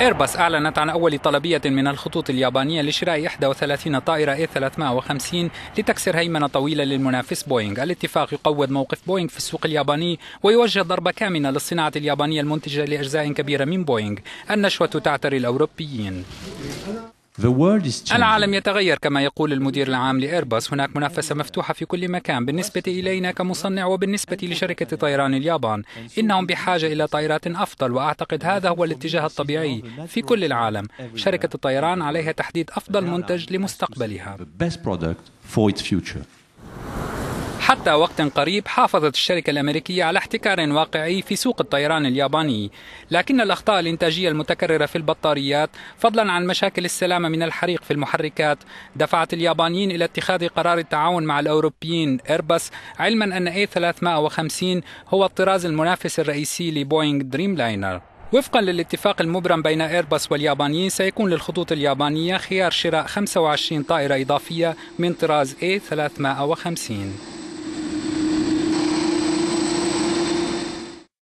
ايرباص أعلنت عن أول طلبية من الخطوط اليابانية لشراء 31 طائرة A350 لتكسر هيمنة طويلة للمنافس بوينغ، الاتفاق يقوض موقف بوينغ في السوق الياباني ويوجه ضربة كامنة للصناعة اليابانية المنتجة لأجزاء كبيرة من بوينغ، النشوة تعتري الأوروبيين. العالم يتغير كما يقول المدير العام لإيرباص هناك منافسة مفتوحة في كل مكان بالنسبة إلينا كمصنع وبالنسبة لشركة طيران اليابان إنهم بحاجة إلى طائرات أفضل وأعتقد هذا هو الاتجاه الطبيعي في كل العالم شركة الطيران عليها تحديد أفضل منتج لمستقبلها حتى وقت قريب حافظت الشركة الأمريكية على احتكار واقعي في سوق الطيران الياباني لكن الأخطاء الإنتاجية المتكررة في البطاريات فضلا عن مشاكل السلامة من الحريق في المحركات دفعت اليابانيين إلى اتخاذ قرار التعاون مع الأوروبيين إيرباص علما أن A350 هو الطراز المنافس الرئيسي لبوينغ دريم لاينر وفقا للاتفاق المبرم بين ايرباص واليابانيين سيكون للخطوط اليابانية خيار شراء 25 طائرة إضافية من طراز A350